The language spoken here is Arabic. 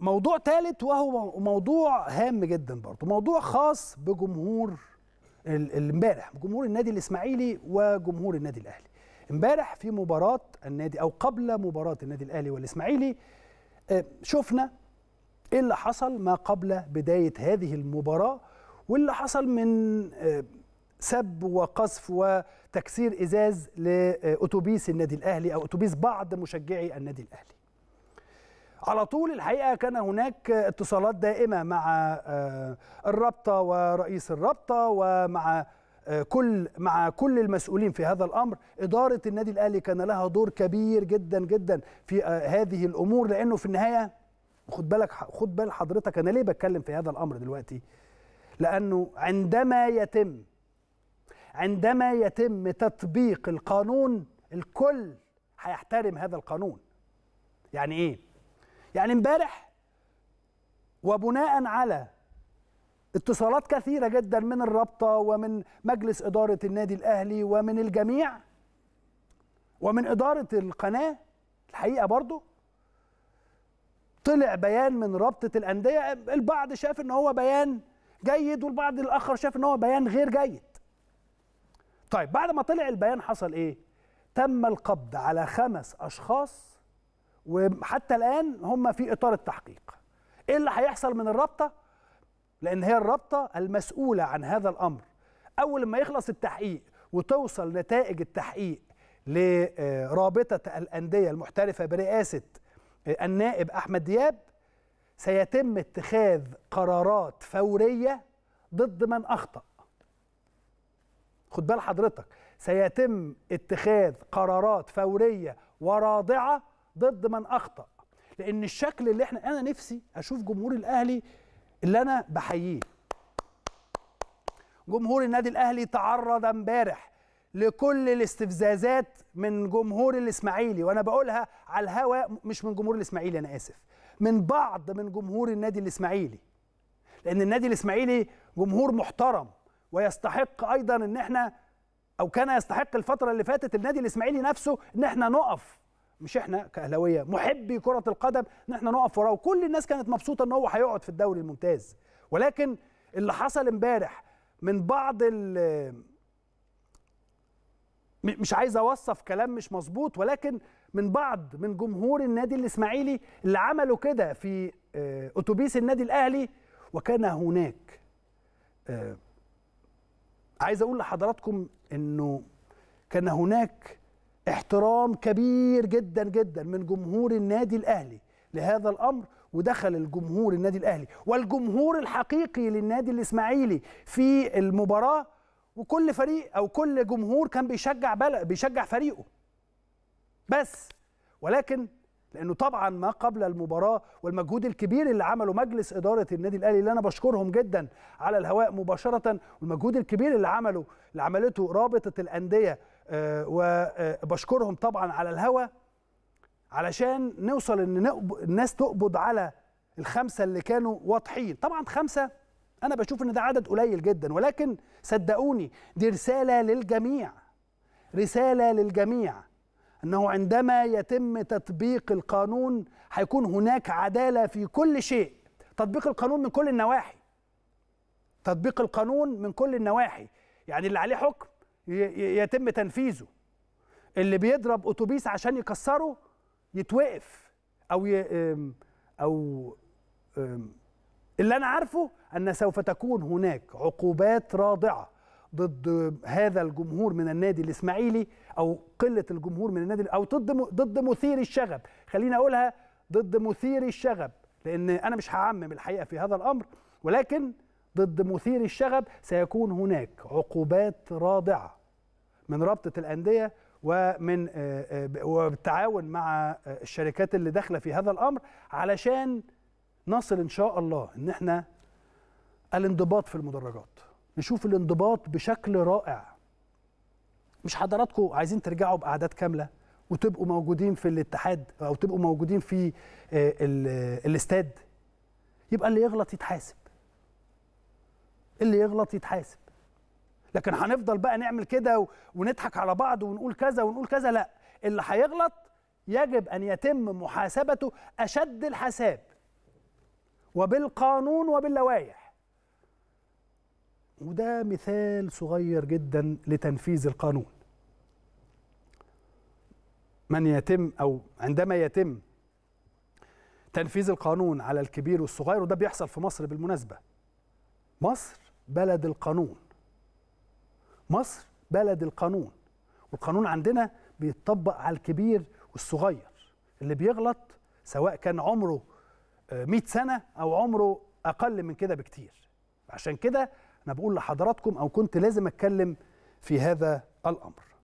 موضوع ثالث وهو موضوع هام جدا برضه موضوع خاص بجمهور امبارح جمهور النادي الاسماعيلي وجمهور النادي الاهلي امبارح في مباراه النادي او قبل مباراه النادي الاهلي والاسماعيلي آه، شفنا ايه اللي حصل ما قبل بدايه هذه المباراه واللي حصل من آه، سب وقصف وتكسير ازاز لاتوبيس النادي الاهلي او اتوبيس بعض مشجعي النادي الاهلي على طول الحقيقه كان هناك اتصالات دائمه مع آه، الرابطه ورئيس الرابطه ومع آه، كل مع كل المسؤولين في هذا الامر اداره النادي الاهلي كان لها دور كبير جدا جدا في آه، هذه الامور لانه في النهايه خد بالك خد بال حضرتك انا ليه بتكلم في هذا الامر دلوقتي لانه عندما يتم عندما يتم تطبيق القانون الكل هيحترم هذا القانون يعني ايه يعني امبارح وبناء على اتصالات كثيره جدا من الرابطه ومن مجلس اداره النادي الاهلي ومن الجميع ومن اداره القناه الحقيقه برضو طلع بيان من رابطه الانديه البعض شاف ان هو بيان جيد والبعض الاخر شاف ان هو بيان غير جيد طيب بعد ما طلع البيان حصل ايه تم القبض على خمس اشخاص وحتى الان هم في اطار التحقيق ايه اللي هيحصل من الرابطه لان هي الرابطه المسؤوله عن هذا الامر اول ما يخلص التحقيق وتوصل نتائج التحقيق لرابطه الانديه المحترفه برئاسه آه، النائب احمد دياب سيتم اتخاذ قرارات فوريه ضد من اخطا خد بال حضرتك سيتم اتخاذ قرارات فوريه وراضعه ضد من اخطا لان الشكل اللي احنا انا نفسي اشوف جمهور الاهلي اللي انا بحييه جمهور النادي الاهلي تعرض امبارح لكل الاستفزازات من جمهور الاسماعيلي وانا بقولها على الهواء مش من جمهور الاسماعيلي انا اسف من بعض من جمهور النادي الاسماعيلي لان النادي الاسماعيلي جمهور محترم ويستحق ايضا ان احنا او كان يستحق الفتره اللي فاتت النادي الاسماعيلي نفسه ان احنا نقف مش احنا كاهلاويه محبي كره القدم ان احنا نقف وراه وكل الناس كانت مبسوطه ان هو هيقعد في الدوري الممتاز ولكن اللي حصل امبارح من بعض ال مش عايز اوصف كلام مش مظبوط ولكن من بعض من جمهور النادي الاسماعيلي اللي عملوا كده في آه، اتوبيس النادي الاهلي وكان هناك آه، عايز اقول لحضراتكم انه كان هناك احترام كبير جدا جدا من جمهور النادي الاهلي لهذا الامر ودخل الجمهور النادي الاهلي والجمهور الحقيقي للنادي الاسماعيلي في المباراه وكل فريق او كل جمهور كان بيشجع بلد بيشجع فريقه بس ولكن لانه طبعا ما قبل المباراه والمجهود الكبير اللي عمله مجلس اداره النادي الاهلي اللي انا بشكرهم جدا على الهواء مباشره والمجهود الكبير اللي عمله اللي عملته رابطه الانديه آه، وبشكرهم آه، طبعا على الهوى علشان نوصل ان الناس تقبض على الخمسه اللي كانوا واضحين طبعا خمسه انا بشوف ان ده عدد قليل جدا ولكن صدقوني دي رساله للجميع رساله للجميع انه عندما يتم تطبيق القانون هيكون هناك عداله في كل شيء تطبيق القانون من كل النواحي تطبيق القانون من كل النواحي يعني اللي عليه حكم يتم تنفيذه اللي بيضرب اتوبيس عشان يكسره يتوقف او ي... او اللي انا عارفه ان سوف تكون هناك عقوبات رادعه ضد هذا الجمهور من النادي الاسماعيلي او قله الجمهور من النادي او ضد ضد مثير الشغب خليني اقولها ضد مثير الشغب لان انا مش هعمم الحقيقه في هذا الامر ولكن ضد مثير الشغب سيكون هناك عقوبات رادعه من رابطه الانديه ومن آه، آه، وبالتعاون مع آه، الشركات اللي داخله في هذا الامر علشان نصل ان شاء الله ان احنا الانضباط في المدرجات نشوف الانضباط بشكل رائع مش حضراتكم عايزين ترجعوا باعداد كامله وتبقوا موجودين في الاتحاد او تبقوا موجودين في الاستاد يبقى اللي يغلط يتحاسب اللي يغلط يتحاسب لكن هنفضل بقى نعمل كده ونضحك على بعض ونقول كذا ونقول كذا لا اللي هيغلط يجب ان يتم محاسبته اشد الحساب وبالقانون وباللوائح وده مثال صغير جدا لتنفيذ القانون من يتم او عندما يتم تنفيذ القانون على الكبير والصغير وده بيحصل في مصر بالمناسبه مصر بلد القانون مصر بلد القانون والقانون عندنا بيتطبق على الكبير والصغير اللي بيغلط سواء كان عمره 100 آه، سنة أو عمره أقل من كده بكتير عشان كده أنا بقول لحضراتكم أو كنت لازم أتكلم في هذا الأمر